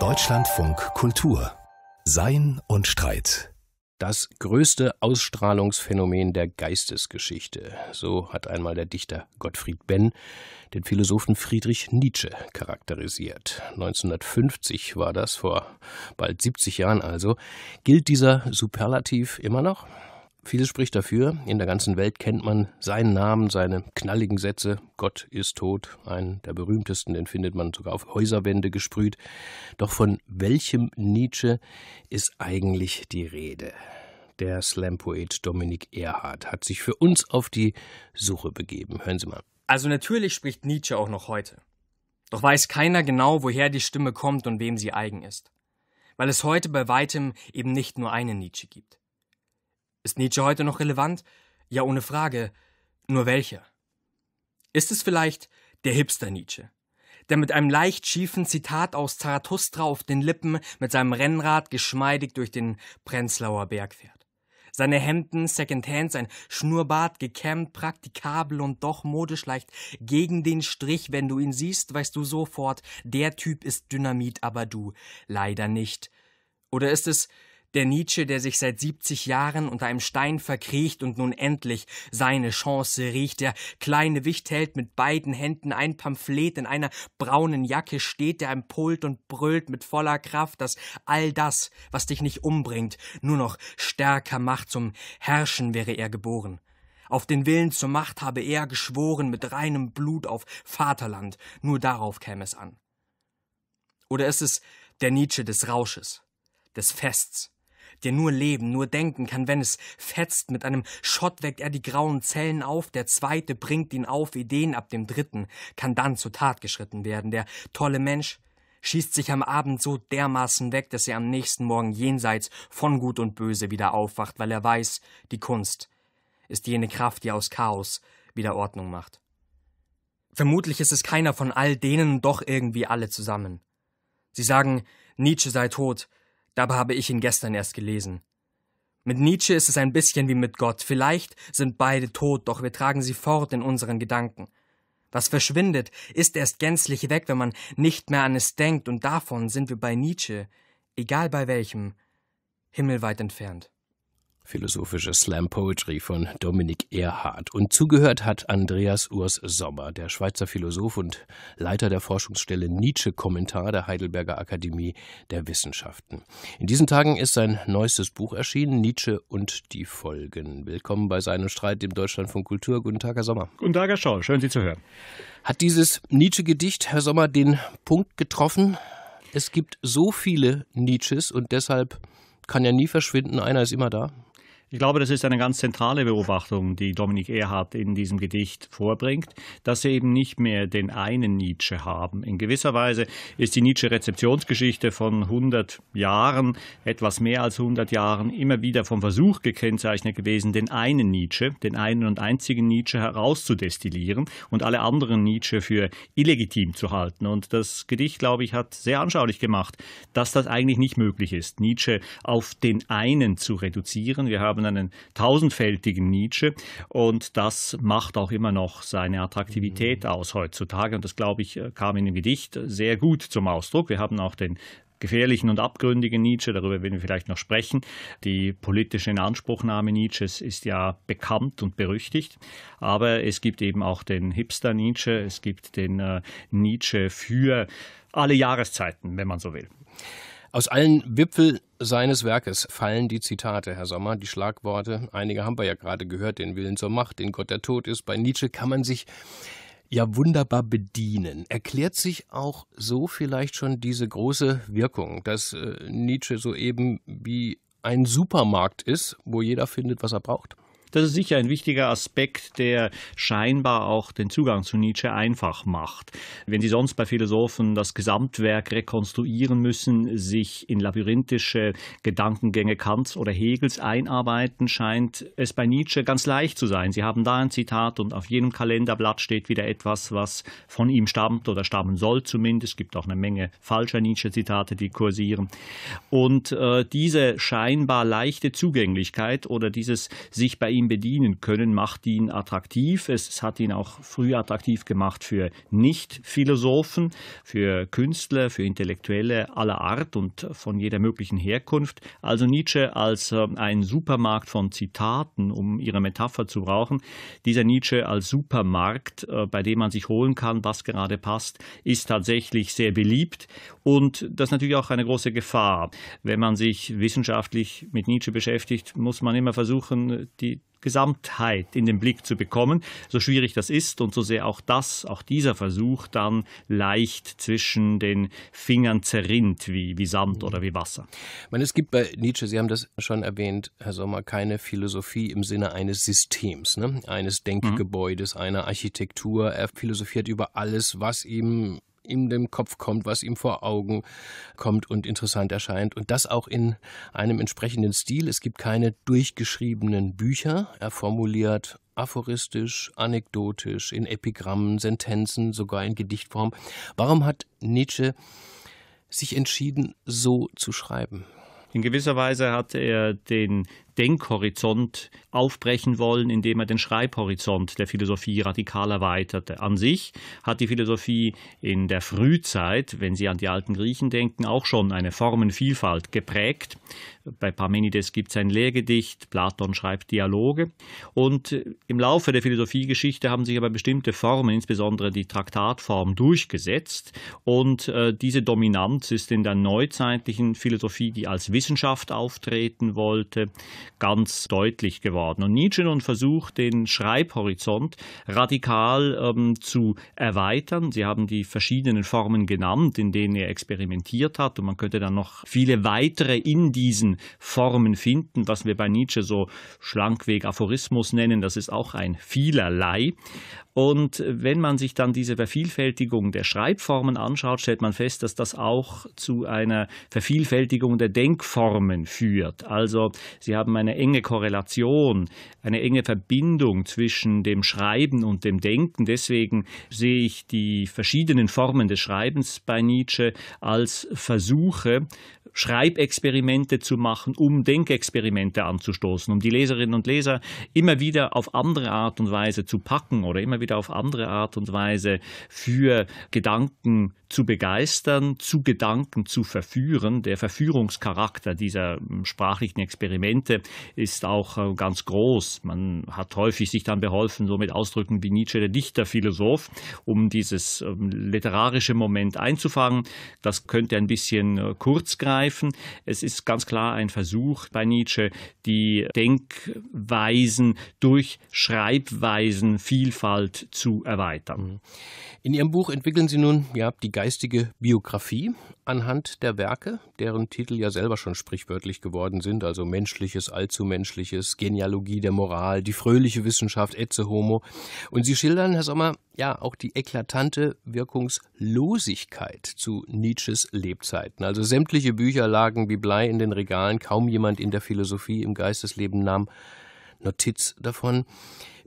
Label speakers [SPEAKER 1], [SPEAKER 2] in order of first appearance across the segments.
[SPEAKER 1] Deutschlandfunk Kultur Sein und Streit das größte Ausstrahlungsphänomen der Geistesgeschichte. So hat einmal der Dichter Gottfried Benn den Philosophen Friedrich Nietzsche charakterisiert. 1950 war das, vor bald 70 Jahren also. Gilt dieser Superlativ immer noch? Vieles spricht dafür. In der ganzen Welt kennt man seinen Namen, seine knalligen Sätze. Gott ist tot. Einen der berühmtesten, den findet man sogar auf Häuserwände gesprüht. Doch von welchem Nietzsche ist eigentlich die Rede? Der Slam-Poet Dominik Erhard hat sich für uns auf die Suche begeben. Hören Sie mal.
[SPEAKER 2] Also natürlich spricht Nietzsche auch noch heute. Doch weiß keiner genau, woher die Stimme kommt und wem sie eigen ist. Weil es heute bei weitem eben nicht nur einen Nietzsche gibt. Ist Nietzsche heute noch relevant? Ja, ohne Frage. Nur welcher? Ist es vielleicht der Hipster Nietzsche, der mit einem leicht schiefen Zitat aus Zarathustra auf den Lippen mit seinem Rennrad geschmeidig durch den Prenzlauer Berg fährt? Seine Hemden Secondhand, sein Schnurrbart gekämmt, praktikabel und doch modisch leicht gegen den Strich. Wenn du ihn siehst, weißt du sofort, der Typ ist Dynamit, aber du leider nicht. Oder ist es der Nietzsche, der sich seit 70 Jahren unter einem Stein verkriecht und nun endlich seine Chance riecht, der kleine Wicht hält mit beiden Händen ein Pamphlet in einer braunen Jacke steht, der am und brüllt mit voller Kraft, dass all das, was dich nicht umbringt, nur noch stärker macht, zum Herrschen wäre er geboren. Auf den Willen zur Macht habe er geschworen mit reinem Blut auf Vaterland, nur darauf käme es an. Oder ist es der Nietzsche des Rausches, des Fests, der nur leben, nur denken kann, wenn es fetzt. Mit einem Schott weckt er die grauen Zellen auf, der zweite bringt ihn auf, Ideen ab dem dritten, kann dann zur Tat geschritten werden. Der tolle Mensch schießt sich am Abend so dermaßen weg, dass er am nächsten Morgen jenseits von Gut und Böse wieder aufwacht, weil er weiß, die Kunst ist jene Kraft, die aus Chaos wieder Ordnung macht. Vermutlich ist es keiner von all denen, doch irgendwie alle zusammen. Sie sagen, Nietzsche sei tot, Dabei habe ich ihn gestern erst gelesen. Mit Nietzsche ist es ein bisschen wie mit Gott. Vielleicht sind beide tot, doch wir tragen sie fort in unseren Gedanken. Was verschwindet, ist erst gänzlich weg, wenn man nicht mehr an es denkt, und davon sind wir bei Nietzsche, egal bei welchem, himmelweit entfernt
[SPEAKER 1] philosophische Slam Poetry von Dominik Erhardt. Und zugehört hat Andreas Urs Sommer, der Schweizer Philosoph und Leiter der Forschungsstelle Nietzsche Kommentar der Heidelberger Akademie der Wissenschaften. In diesen Tagen ist sein neuestes Buch erschienen, Nietzsche und die Folgen. Willkommen bei seinem Streit im Deutschland von Kultur. Guten Tag, Herr Sommer. Guten Tag, Herr Schau. Schön, Sie zu hören. Hat dieses Nietzsche-Gedicht, Herr Sommer, den Punkt getroffen? Es gibt so viele Nietzsches und deshalb kann ja nie verschwinden. Einer ist immer da. Ich glaube, das ist eine ganz zentrale Beobachtung, die Dominik
[SPEAKER 3] Erhard in diesem Gedicht vorbringt, dass sie eben nicht mehr den einen Nietzsche haben. In gewisser Weise ist die Nietzsche-Rezeptionsgeschichte von 100 Jahren, etwas mehr als 100 Jahren, immer wieder vom Versuch gekennzeichnet gewesen, den einen Nietzsche, den einen und einzigen Nietzsche herauszudestillieren und alle anderen Nietzsche für illegitim zu halten. Und das Gedicht, glaube ich, hat sehr anschaulich gemacht, dass das eigentlich nicht möglich ist, Nietzsche auf den einen zu reduzieren. Wir haben haben einen tausendfältigen Nietzsche und das macht auch immer noch seine Attraktivität mhm. aus heutzutage und das glaube ich äh, kam in dem Gedicht sehr gut zum Ausdruck. Wir haben auch den gefährlichen und abgründigen Nietzsche, darüber werden wir vielleicht noch sprechen. Die politische Inanspruchnahme Nietzsches ist ja bekannt und berüchtigt, aber es gibt eben auch den Hipster Nietzsche, es gibt den äh, Nietzsche für
[SPEAKER 1] alle Jahreszeiten, wenn man so will. Aus allen Wipfel seines Werkes fallen die Zitate, Herr Sommer, die Schlagworte. Einige haben wir ja gerade gehört, den Willen zur Macht, den Gott der Tod ist. Bei Nietzsche kann man sich ja wunderbar bedienen. Erklärt sich auch so vielleicht schon diese große Wirkung, dass äh, Nietzsche so eben wie ein Supermarkt ist, wo jeder findet, was er braucht? Das ist sicher ein wichtiger Aspekt,
[SPEAKER 3] der scheinbar auch den Zugang zu Nietzsche einfach macht. Wenn Sie sonst bei Philosophen das Gesamtwerk rekonstruieren müssen, sich in labyrinthische Gedankengänge Kants oder Hegels einarbeiten, scheint es bei Nietzsche ganz leicht zu sein. Sie haben da ein Zitat und auf jedem Kalenderblatt steht wieder etwas, was von ihm stammt oder stammen soll zumindest. Es gibt auch eine Menge falscher Nietzsche-Zitate, die kursieren. Und äh, diese scheinbar leichte Zugänglichkeit oder dieses sich bei ihm ihn bedienen können, macht ihn attraktiv. Es hat ihn auch früh attraktiv gemacht für Nicht-Philosophen, für Künstler, für Intellektuelle aller Art und von jeder möglichen Herkunft. Also Nietzsche als ähm, ein Supermarkt von Zitaten, um ihre Metapher zu brauchen. Dieser Nietzsche als Supermarkt, äh, bei dem man sich holen kann, was gerade passt, ist tatsächlich sehr beliebt und das ist natürlich auch eine große Gefahr. Wenn man sich wissenschaftlich mit Nietzsche beschäftigt, muss man immer versuchen, die Gesamtheit in den Blick zu bekommen, so schwierig das ist und so sehr auch das, auch dieser Versuch dann leicht
[SPEAKER 1] zwischen den Fingern zerrinnt, wie, wie Sand mhm. oder wie Wasser. Man, es gibt bei Nietzsche, Sie haben das schon erwähnt, Herr Sommer, keine Philosophie im Sinne eines Systems, ne? eines mhm. Denkgebäudes, mhm. einer Architektur. Er philosophiert über alles, was ihm ihm dem Kopf kommt, was ihm vor Augen kommt und interessant erscheint. Und das auch in einem entsprechenden Stil. Es gibt keine durchgeschriebenen Bücher. Er formuliert aphoristisch, anekdotisch, in Epigrammen, Sentenzen, sogar in Gedichtform. Warum hat Nietzsche sich entschieden, so zu schreiben? In gewisser Weise
[SPEAKER 3] hat er den Denkhorizont aufbrechen wollen, indem er den Schreibhorizont der Philosophie radikal erweiterte. An sich hat die Philosophie in der Frühzeit, wenn Sie an die alten Griechen denken, auch schon eine Formenvielfalt geprägt. Bei Parmenides gibt es ein Lehrgedicht, Platon schreibt Dialoge. Und im Laufe der Philosophiegeschichte haben sich aber bestimmte Formen, insbesondere die Traktatform, durchgesetzt. Und äh, diese Dominanz ist in der neuzeitlichen Philosophie, die als Wissenschaft auftreten wollte, ganz deutlich geworden. Und Nietzsche nun versucht, den Schreibhorizont radikal ähm, zu erweitern. Sie haben die verschiedenen Formen genannt, in denen er experimentiert hat. Und man könnte dann noch viele weitere in diesen Formen finden, was wir bei Nietzsche so schlankweg Aphorismus nennen. Das ist auch ein vielerlei. Und wenn man sich dann diese Vervielfältigung der Schreibformen anschaut, stellt man fest, dass das auch zu einer Vervielfältigung der Denkformen führt. Also Sie haben eben eine enge Korrelation, eine enge Verbindung zwischen dem Schreiben und dem Denken. Deswegen sehe ich die verschiedenen Formen des Schreibens bei Nietzsche als Versuche, Schreibexperimente zu machen, um Denkexperimente anzustoßen, um die Leserinnen und Leser immer wieder auf andere Art und Weise zu packen oder immer wieder auf andere Art und Weise für Gedanken zu begeistern, zu Gedanken zu verführen. Der Verführungscharakter dieser hm, sprachlichen Experimente ist auch äh, ganz groß. Man hat häufig sich dann beholfen, so mit Ausdrücken wie Nietzsche, der Dichterphilosoph, um dieses ähm, literarische Moment einzufangen. Das könnte ein bisschen äh, kurz greifen. Es ist ganz klar ein Versuch bei Nietzsche, die Denkweisen durch Schreibweisen
[SPEAKER 1] Vielfalt zu erweitern. Mhm. In Ihrem Buch entwickeln Sie nun ja, die Geist geistige Biografie anhand der Werke, deren Titel ja selber schon sprichwörtlich geworden sind, also Menschliches, Allzumenschliches, Genealogie der Moral, die fröhliche Wissenschaft, Etze Homo. Und Sie schildern, Herr Sommer, ja auch die eklatante Wirkungslosigkeit zu Nietzsches Lebzeiten. Also sämtliche Bücher lagen wie Blei in den Regalen, kaum jemand in der Philosophie im Geistesleben nahm Notiz davon.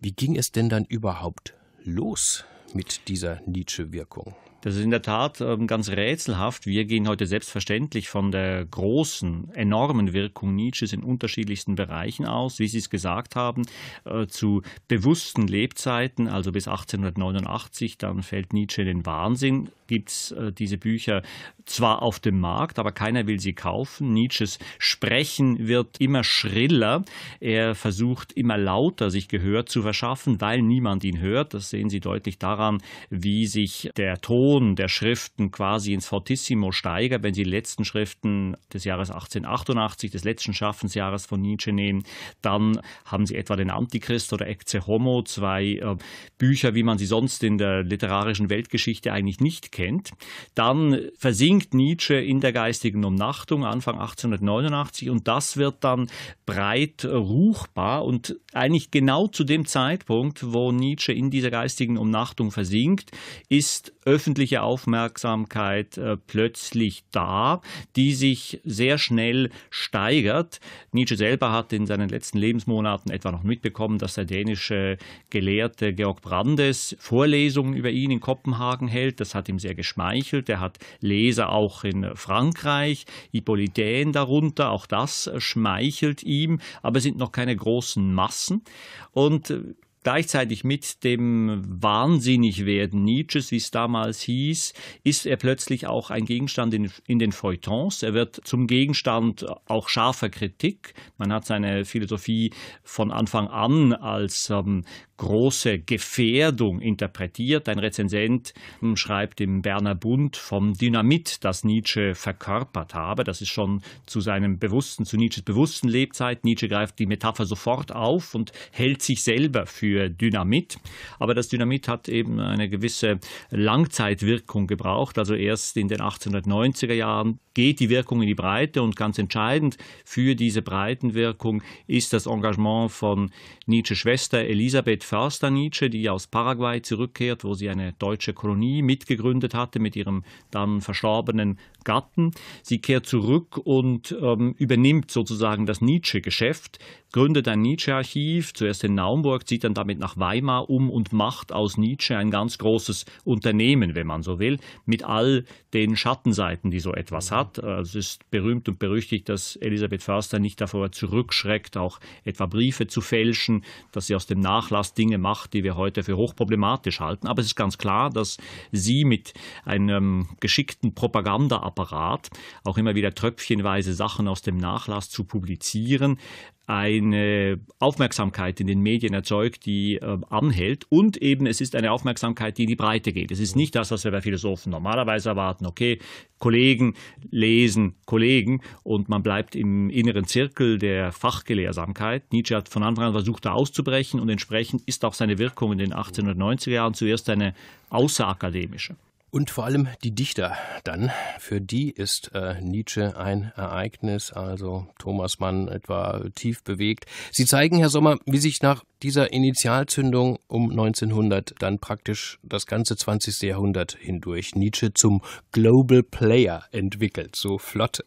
[SPEAKER 1] Wie ging es denn dann überhaupt los mit dieser Nietzsche-Wirkung? Das ist in der Tat ähm,
[SPEAKER 3] ganz rätselhaft. Wir gehen heute selbstverständlich von der großen, enormen Wirkung Nietzsches in unterschiedlichsten Bereichen aus, wie Sie es gesagt haben, äh, zu bewussten Lebzeiten, also bis 1889, dann fällt Nietzsche in den Wahnsinn, gibt es äh, diese Bücher zwar auf dem Markt, aber keiner will sie kaufen. Nietzsches Sprechen wird immer schriller. Er versucht immer lauter, sich Gehör zu verschaffen, weil niemand ihn hört. Das sehen Sie deutlich daran, wie sich der Ton der Schriften quasi ins Fortissimo steigert. Wenn Sie die letzten Schriften des Jahres 1888, des letzten Schaffensjahres von Nietzsche nehmen, dann haben Sie etwa den Antichrist oder Ecce Homo, zwei äh, Bücher, wie man sie sonst in der literarischen Weltgeschichte eigentlich nicht kennt. Dann versinkt bringt Nietzsche in der geistigen Umnachtung Anfang 1889 und das wird dann breit äh, ruchbar und eigentlich genau zu dem Zeitpunkt, wo Nietzsche in dieser geistigen Umnachtung versinkt, ist öffentliche Aufmerksamkeit äh, plötzlich da, die sich sehr schnell steigert. Nietzsche selber hat in seinen letzten Lebensmonaten etwa noch mitbekommen, dass der dänische Gelehrte Georg Brandes Vorlesungen über ihn in Kopenhagen hält. Das hat ihm sehr geschmeichelt. Er hat Leser auch in Frankreich, Hippolytäen darunter, auch das schmeichelt ihm, aber es sind noch keine großen Massen. Und äh, Gleichzeitig mit dem Wahnsinnigwerden Nietzsches, wie es damals hieß, ist er plötzlich auch ein Gegenstand in, in den Feuilletons. Er wird zum Gegenstand auch scharfer Kritik. Man hat seine Philosophie von Anfang an als ähm, große Gefährdung interpretiert. Ein Rezensent hm, schreibt im Berner Bund vom Dynamit, das Nietzsche verkörpert habe. Das ist schon zu seinem bewussten, zu Nietzsches bewussten Lebzeit. Nietzsche greift die Metapher sofort auf und hält sich selber für für Dynamit. Aber das Dynamit hat eben eine gewisse Langzeitwirkung gebraucht. Also erst in den 1890er Jahren geht die Wirkung in die Breite und ganz entscheidend für diese Breitenwirkung ist das Engagement von Nietzsches Schwester Elisabeth Förster Nietzsche, die aus Paraguay zurückkehrt, wo sie eine deutsche Kolonie mitgegründet hatte mit ihrem dann verstorbenen Gatten. Sie kehrt zurück und ähm, übernimmt sozusagen das Nietzsche-Geschäft, gründet ein Nietzsche-Archiv, zuerst in Naumburg, zieht dann damit nach Weimar um und macht aus Nietzsche ein ganz großes Unternehmen, wenn man so will, mit all den Schattenseiten, die so etwas hat. Also es ist berühmt und berüchtigt, dass Elisabeth Förster nicht davor zurückschreckt, auch etwa Briefe zu fälschen, dass sie aus dem Nachlass Dinge macht, die wir heute für hochproblematisch halten. Aber es ist ganz klar, dass sie mit einem geschickten Propagandaapparat auch immer wieder tröpfchenweise Sachen aus dem Nachlass zu publizieren, eine Aufmerksamkeit in den Medien erzeugt, die äh, anhält. Und eben es ist eine Aufmerksamkeit, die in die Breite geht. Es ist nicht das, was wir bei Philosophen normalerweise erwarten. Okay, Kollegen lesen Kollegen und man bleibt im inneren Zirkel der Fachgelehrsamkeit. Nietzsche hat von Anfang an versucht, da auszubrechen und entsprechend ist auch seine Wirkung
[SPEAKER 1] in den 1890er Jahren zuerst eine außerakademische und vor allem die Dichter dann. Für die ist äh, Nietzsche ein Ereignis, also Thomas Mann etwa tief bewegt. Sie zeigen, Herr Sommer, wie sich nach dieser Initialzündung um 1900 dann praktisch das ganze 20. Jahrhundert hindurch Nietzsche zum Global Player entwickelt. So flott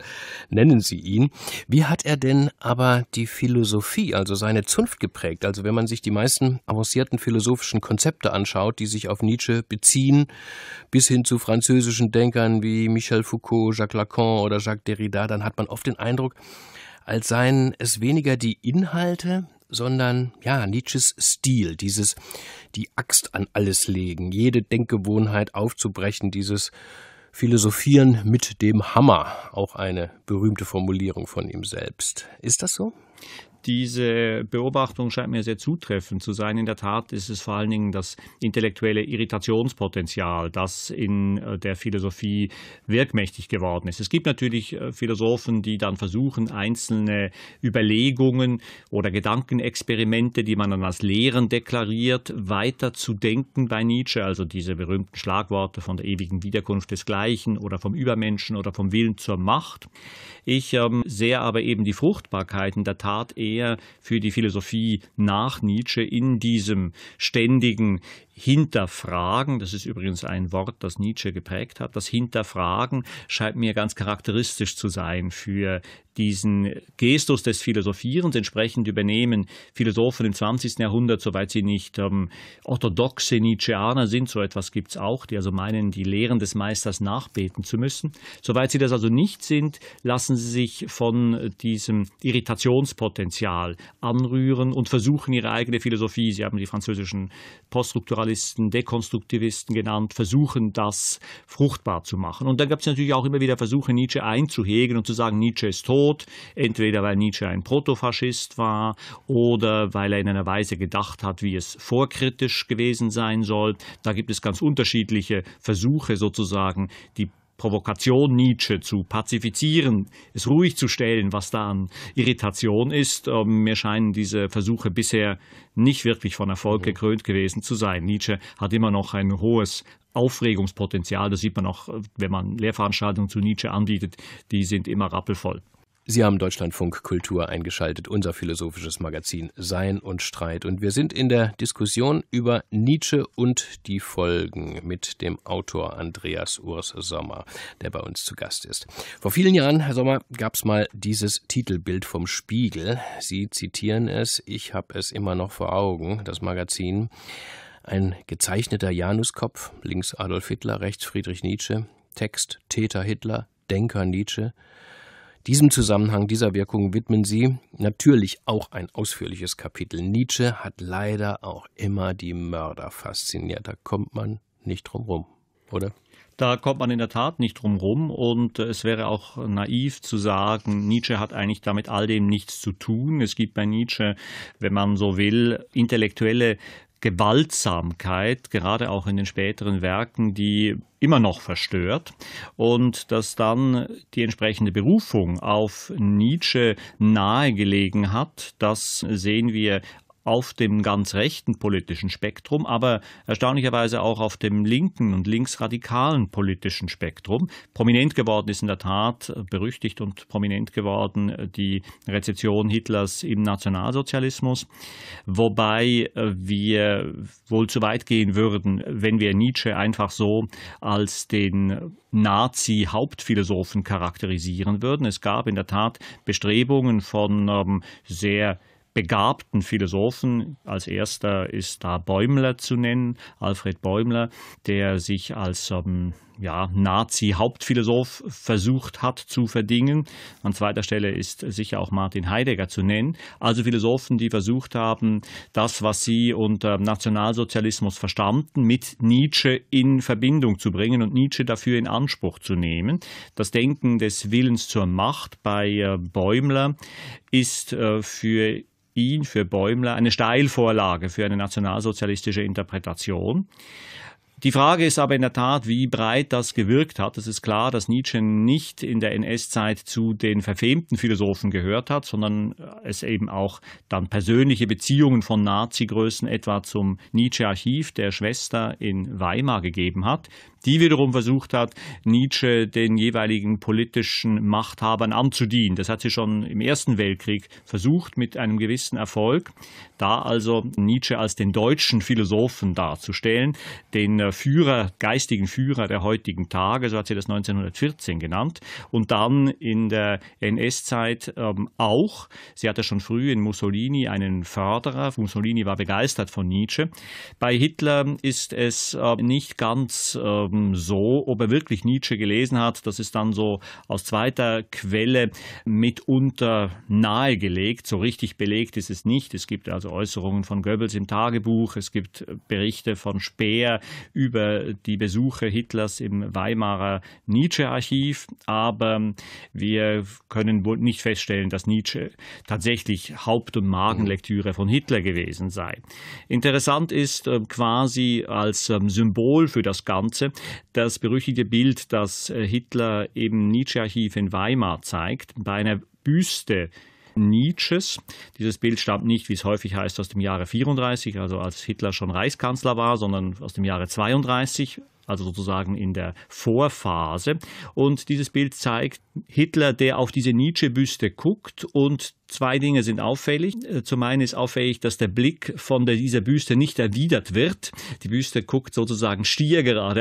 [SPEAKER 1] nennen Sie ihn. Wie hat er denn aber die Philosophie, also seine Zunft geprägt? Also wenn man sich die meisten avancierten philosophischen Konzepte anschaut, die sich auf Nietzsche beziehen, bis hin zu französischen Denkern wie Michel Foucault, Jacques Lacan oder Jacques Derrida, dann hat man oft den Eindruck, als seien es weniger die Inhalte, sondern ja, Nietzsches Stil, dieses die Axt an alles legen, jede Denkgewohnheit aufzubrechen, dieses Philosophieren mit dem Hammer, auch eine berühmte Formulierung von ihm selbst. Ist das so?
[SPEAKER 3] Diese Beobachtung scheint mir sehr zutreffend zu sein. In der Tat ist es vor allen Dingen das intellektuelle Irritationspotenzial, das in äh, der Philosophie wirkmächtig geworden ist. Es gibt natürlich äh, Philosophen, die dann versuchen, einzelne Überlegungen oder Gedankenexperimente, die man dann als Lehren deklariert, weiter zu denken bei Nietzsche. Also diese berühmten Schlagworte von der ewigen Wiederkunft des Gleichen oder vom Übermenschen oder vom Willen zur Macht. Ich ähm, sehe aber eben die Fruchtbarkeit in der Tat eher mehr für die Philosophie nach Nietzsche in diesem ständigen Hinterfragen, das ist übrigens ein Wort, das Nietzsche geprägt hat, das Hinterfragen scheint mir ganz charakteristisch zu sein für diesen Gestus des Philosophierens. Entsprechend übernehmen Philosophen im 20. Jahrhundert, soweit sie nicht ähm, orthodoxe Nietzscheaner sind, so etwas gibt es auch, die also meinen, die Lehren des Meisters nachbeten zu müssen. Soweit sie das also nicht sind, lassen sie sich von diesem Irritationspotenzial anrühren und versuchen ihre eigene Philosophie, sie haben die französischen poststrukturalistischen Rationalisten, Dekonstruktivisten genannt, versuchen, das fruchtbar zu machen. Und dann gab es natürlich auch immer wieder Versuche, Nietzsche einzuhegen und zu sagen, Nietzsche ist tot, entweder weil Nietzsche ein Protofaschist war oder weil er in einer Weise gedacht hat, wie es vorkritisch gewesen sein soll. Da gibt es ganz unterschiedliche Versuche sozusagen, die Provokation Nietzsche zu pazifizieren, es ruhig zu stellen, was da an Irritation ist. Ähm, mir scheinen diese Versuche bisher nicht wirklich von Erfolg mhm. gekrönt gewesen zu sein. Nietzsche hat immer noch ein hohes Aufregungspotenzial. Das sieht man auch, äh, wenn man
[SPEAKER 1] Lehrveranstaltungen zu Nietzsche anbietet. Die sind immer rappelvoll. Sie haben Deutschlandfunk Kultur eingeschaltet, unser philosophisches Magazin Sein und Streit. Und wir sind in der Diskussion über Nietzsche und die Folgen mit dem Autor Andreas Urs Sommer, der bei uns zu Gast ist. Vor vielen Jahren, Herr Sommer, gab es mal dieses Titelbild vom Spiegel. Sie zitieren es, ich habe es immer noch vor Augen, das Magazin. Ein gezeichneter Januskopf, links Adolf Hitler, rechts Friedrich Nietzsche, Text Täter Hitler, Denker Nietzsche. Diesem Zusammenhang dieser Wirkung widmen Sie natürlich auch ein ausführliches Kapitel. Nietzsche hat leider auch immer die Mörder fasziniert. Da kommt man nicht drum rum, oder? Da kommt man in der Tat nicht
[SPEAKER 3] drum rum und es wäre auch naiv zu sagen, Nietzsche hat eigentlich damit all dem nichts zu tun. Es gibt bei Nietzsche, wenn man so will, intellektuelle Gewaltsamkeit, gerade auch in den späteren Werken, die immer noch verstört und dass dann die entsprechende Berufung auf Nietzsche nahegelegen hat, das sehen wir auf dem ganz rechten politischen Spektrum, aber erstaunlicherweise auch auf dem linken und linksradikalen politischen Spektrum. Prominent geworden ist in der Tat, äh, berüchtigt und prominent geworden, äh, die Rezeption Hitlers im Nationalsozialismus, wobei äh, wir wohl zu weit gehen würden, wenn wir Nietzsche einfach so als den Nazi-Hauptphilosophen charakterisieren würden. Es gab in der Tat Bestrebungen von ähm, sehr begabten Philosophen. Als erster ist da Bäumler zu nennen, Alfred Bäumler, der sich als ähm, ja, Nazi-Hauptphilosoph versucht hat zu verdingen. An zweiter Stelle ist sicher auch Martin Heidegger zu nennen. Also Philosophen, die versucht haben, das, was sie unter Nationalsozialismus verstanden, mit Nietzsche in Verbindung zu bringen und Nietzsche dafür in Anspruch zu nehmen. Das Denken des Willens zur Macht bei äh, Bäumler ist äh, für ihn für Bäumler eine Steilvorlage für eine nationalsozialistische Interpretation. Die Frage ist aber in der Tat, wie breit das gewirkt hat. Es ist klar, dass Nietzsche nicht in der NS-Zeit zu den verfemten Philosophen gehört hat, sondern äh, es eben auch dann persönliche Beziehungen von Nazi-Größen etwa zum Nietzsche-Archiv der Schwester in Weimar gegeben hat, die wiederum versucht hat, Nietzsche den jeweiligen politischen Machthabern anzudienen. Das hat sie schon im Ersten Weltkrieg versucht mit einem gewissen Erfolg. Da also Nietzsche als den deutschen Philosophen darzustellen, den äh, äh, Führer, geistigen Führer der heutigen Tage, so hat sie das 1914 genannt, und dann in der NS-Zeit ähm, auch. Sie hatte schon früh in Mussolini einen Förderer. Mussolini war begeistert von Nietzsche. Bei Hitler ist es äh, nicht ganz ähm, so, ob er wirklich Nietzsche gelesen hat. Das ist dann so aus zweiter Quelle mitunter nahegelegt. So richtig belegt ist es nicht. Es gibt also Äußerungen von Goebbels im Tagebuch. Es gibt Berichte von Speer über die Besuche Hitlers im Weimarer Nietzsche-Archiv, aber wir können wohl nicht feststellen, dass Nietzsche tatsächlich Haupt- und Magenlektüre von Hitler gewesen sei. Interessant ist äh, quasi als ähm, Symbol für das Ganze das berüchtigte Bild, das äh, Hitler im Nietzsche-Archiv in Weimar zeigt, bei einer Büste Nietzsches. Dieses Bild stammt nicht, wie es häufig heißt, aus dem Jahre 34, also als Hitler schon Reichskanzler war, sondern aus dem Jahre 32, also sozusagen in der Vorphase. Und dieses Bild zeigt Hitler, der auf diese Nietzsche-Büste guckt und Zwei Dinge sind auffällig. Äh, zum einen ist auffällig, dass der Blick von dieser Büste nicht erwidert wird. Die Büste guckt sozusagen stier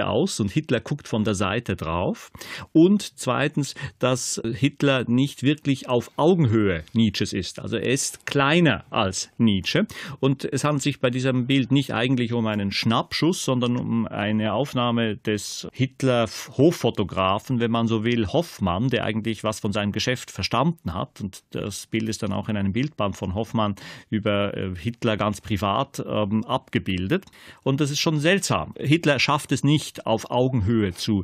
[SPEAKER 3] aus und Hitler guckt von der Seite drauf. Und zweitens, dass Hitler nicht wirklich auf Augenhöhe Nietzsches ist. Also er ist kleiner als Nietzsche. Und es handelt sich bei diesem Bild nicht eigentlich um einen Schnappschuss, sondern um eine Aufnahme des Hitler-Hoffotografen, wenn man so will, Hoffmann, der eigentlich was von seinem Geschäft verstanden hat. Und das Bild ist ist dann auch in einem Bildband von Hoffmann über äh, Hitler ganz privat ähm, abgebildet. Und das ist schon seltsam. Hitler schafft es nicht, auf Augenhöhe zu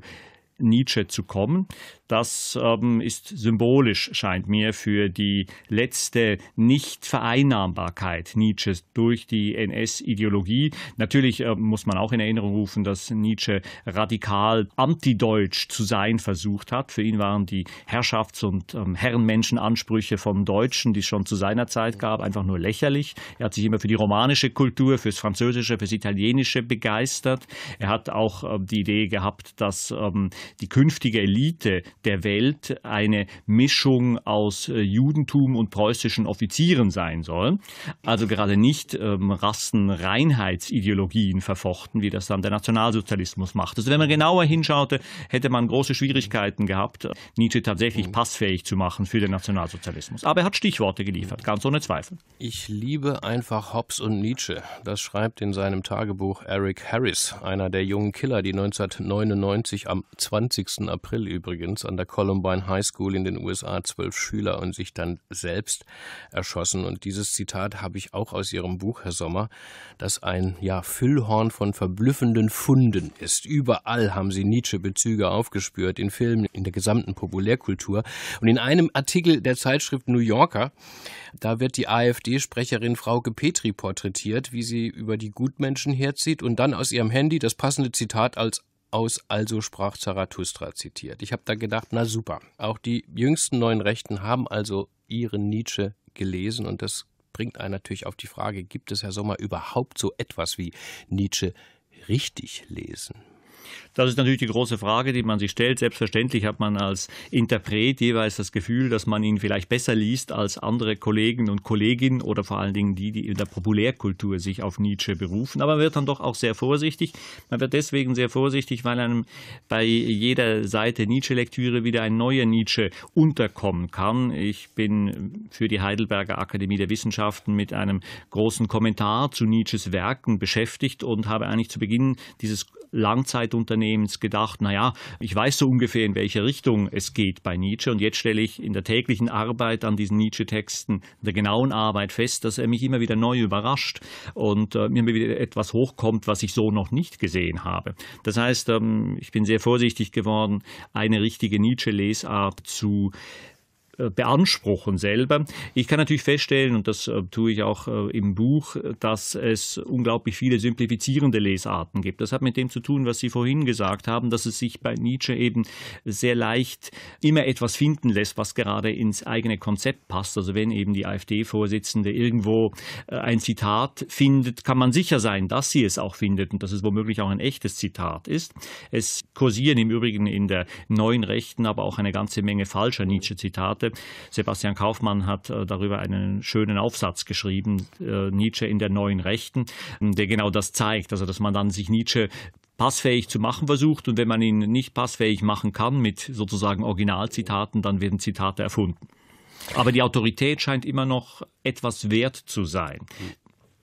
[SPEAKER 3] Nietzsche zu kommen. Das ähm, ist symbolisch, scheint mir, für die letzte Nichtvereinnahmbarkeit Nietzsches durch die NS-Ideologie. Natürlich äh, muss man auch in Erinnerung rufen, dass Nietzsche radikal antideutsch zu sein versucht hat. Für ihn waren die Herrschafts- und ähm, Herrenmenschenansprüche von Deutschen, die es schon zu seiner Zeit gab, einfach nur lächerlich. Er hat sich immer für die romanische Kultur, fürs Französische, fürs Italienische begeistert. Er hat auch äh, die Idee gehabt, dass ähm, die künftige Elite der Welt eine Mischung aus äh, Judentum und preußischen Offizieren sein soll. Also gerade nicht ähm, Rassenreinheitsideologien verfochten, wie das dann der Nationalsozialismus macht. Also wenn man genauer hinschaute, hätte man große Schwierigkeiten gehabt, Nietzsche tatsächlich mhm. passfähig zu machen für den Nationalsozialismus. Aber er hat Stichworte geliefert,
[SPEAKER 1] ganz ohne Zweifel. Ich liebe einfach Hobbes und Nietzsche. Das schreibt in seinem Tagebuch Eric Harris, einer der jungen Killer, die 1999 am 2. 20. April übrigens an der Columbine High School in den USA zwölf Schüler und sich dann selbst erschossen. Und dieses Zitat habe ich auch aus Ihrem Buch, Herr Sommer, das ein ja, Füllhorn von verblüffenden Funden ist. Überall haben Sie Nietzsche-Bezüge aufgespürt, in Filmen, in der gesamten Populärkultur. Und in einem Artikel der Zeitschrift New Yorker, da wird die AfD-Sprecherin Frauke Petri porträtiert, wie sie über die Gutmenschen herzieht und dann aus ihrem Handy das passende Zitat als aus Also sprach Zarathustra zitiert. Ich habe da gedacht, na super, auch die jüngsten neuen Rechten haben also ihren Nietzsche gelesen und das bringt einen natürlich auf die Frage, gibt es, Herr Sommer, überhaupt so etwas wie Nietzsche richtig lesen? Das ist natürlich die große Frage, die man sich stellt. Selbstverständlich
[SPEAKER 3] hat man als Interpret jeweils das Gefühl, dass man ihn vielleicht besser liest als andere Kollegen und Kolleginnen oder vor allen Dingen die, die in der Populärkultur sich auf Nietzsche berufen. Aber man wird dann doch auch sehr vorsichtig. Man wird deswegen sehr vorsichtig, weil einem bei jeder Seite Nietzsche-Lektüre wieder ein neuer Nietzsche unterkommen kann. Ich bin für die Heidelberger Akademie der Wissenschaften mit einem großen Kommentar zu Nietzsches Werken beschäftigt und habe eigentlich zu Beginn dieses Langzeitunternehmens gedacht, naja, ich weiß so ungefähr, in welche Richtung es geht bei Nietzsche und jetzt stelle ich in der täglichen Arbeit an diesen Nietzsche-Texten, in der genauen Arbeit fest, dass er mich immer wieder neu überrascht und äh, mir immer wieder etwas hochkommt, was ich so noch nicht gesehen habe. Das heißt, ähm, ich bin sehr vorsichtig geworden, eine richtige Nietzsche-Lesart zu äh, beanspruchen selber. Ich kann natürlich feststellen, und das äh, tue ich auch äh, im Buch, dass es unglaublich viele simplifizierende Lesarten gibt. Das hat mit dem zu tun, was Sie vorhin gesagt haben, dass es sich bei Nietzsche eben sehr leicht immer etwas finden lässt, was gerade ins eigene Konzept passt. Also wenn eben die AfD-Vorsitzende irgendwo ein Zitat findet, kann man sicher sein, dass sie es auch findet und dass es womöglich auch ein echtes Zitat ist. Es kursieren im Übrigen in der neuen Rechten aber auch eine ganze Menge falscher Nietzsche-Zitate hatte. Sebastian Kaufmann hat äh, darüber einen schönen Aufsatz geschrieben, äh, Nietzsche in der neuen Rechten, der genau das zeigt, also dass man dann sich Nietzsche passfähig zu machen versucht und wenn man ihn nicht passfähig machen kann mit sozusagen Originalzitaten, dann werden Zitate erfunden. Aber die Autorität scheint immer noch
[SPEAKER 1] etwas wert zu sein.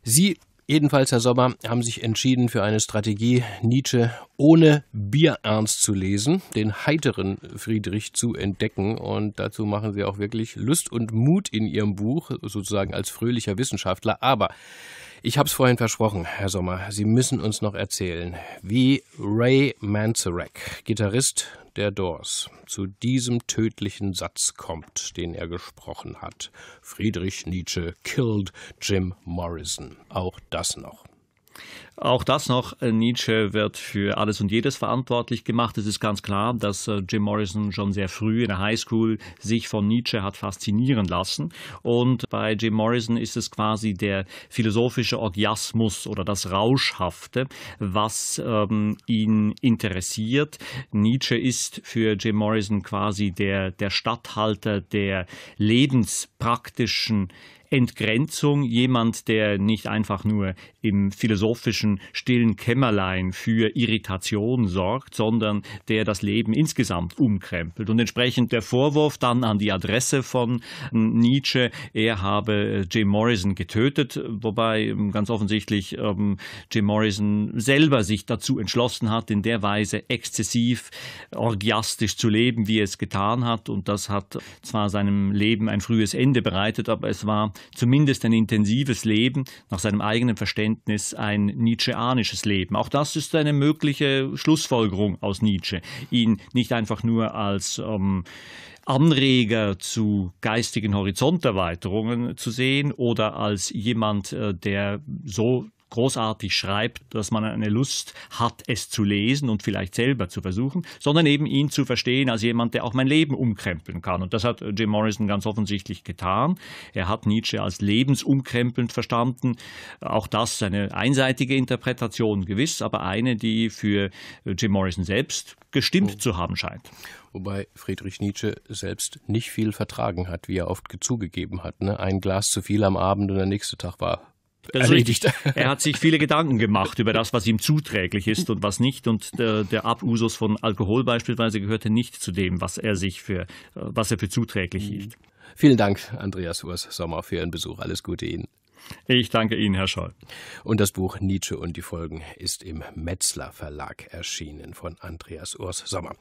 [SPEAKER 1] Sie Jedenfalls, Herr Sommer, haben sich entschieden für eine Strategie, Nietzsche ohne Bierernst zu lesen, den heiteren Friedrich zu entdecken. Und dazu machen Sie auch wirklich Lust und Mut in Ihrem Buch, sozusagen als fröhlicher Wissenschaftler. Aber ich habe es vorhin versprochen, Herr Sommer, Sie müssen uns noch erzählen, wie Ray Manzarek, Gitarrist der Doors, zu diesem tödlichen Satz kommt, den er gesprochen hat. Friedrich Nietzsche killed Jim Morrison. Auch das noch. Auch das
[SPEAKER 3] noch, äh, Nietzsche wird für alles und jedes verantwortlich gemacht. Es ist ganz klar, dass äh, Jim Morrison schon sehr früh in der Highschool sich von Nietzsche hat faszinieren lassen. Und bei Jim Morrison ist es quasi der philosophische Orgiasmus oder das Rauschhafte, was ähm, ihn interessiert. Nietzsche ist für Jim Morrison quasi der, der Statthalter der lebenspraktischen Entgrenzung, jemand, der nicht einfach nur im philosophischen stillen Kämmerlein für Irritation sorgt, sondern der das Leben insgesamt umkrempelt. Und entsprechend der Vorwurf dann an die Adresse von Nietzsche, er habe äh, Jim Morrison getötet, wobei ähm, ganz offensichtlich ähm, Jim Morrison selber sich dazu entschlossen hat, in der Weise exzessiv, orgiastisch zu leben, wie er es getan hat. Und das hat zwar seinem Leben ein frühes Ende bereitet, aber es war zumindest ein intensives Leben, nach seinem eigenen Verständnis ein Nietzscheanisches Leben. Auch das ist eine mögliche Schlussfolgerung aus Nietzsche, ihn nicht einfach nur als ähm, Anreger zu geistigen Horizonterweiterungen zu sehen oder als jemand, äh, der so großartig schreibt, dass man eine Lust hat, es zu lesen und vielleicht selber zu versuchen, sondern eben ihn zu verstehen als jemand, der auch mein Leben umkrempeln kann. Und das hat äh, Jim Morrison ganz offensichtlich getan. Er hat Nietzsche als lebensumkrempelnd verstanden. Auch das eine einseitige Interpretation
[SPEAKER 1] gewiss, aber eine, die für äh, Jim Morrison selbst gestimmt oh. zu haben scheint. Wobei Friedrich Nietzsche selbst nicht viel vertragen hat, wie er oft zugegeben hat. Ne? Ein Glas zu viel am Abend und der nächste Tag war erledigt. Richtig. Er
[SPEAKER 3] hat sich viele Gedanken gemacht über das, was ihm zuträglich ist und was nicht. Und der, der Abusus von Alkohol beispielsweise gehörte nicht zu
[SPEAKER 1] dem, was er sich für, äh, was er für zuträglich mhm. hielt. Vielen Dank, Andreas Urs Sommer, für Ihren Besuch. Alles Gute Ihnen. Ich danke Ihnen, Herr Scholl. Und das Buch Nietzsche und die Folgen ist im Metzler Verlag erschienen von Andreas Urs Sommer.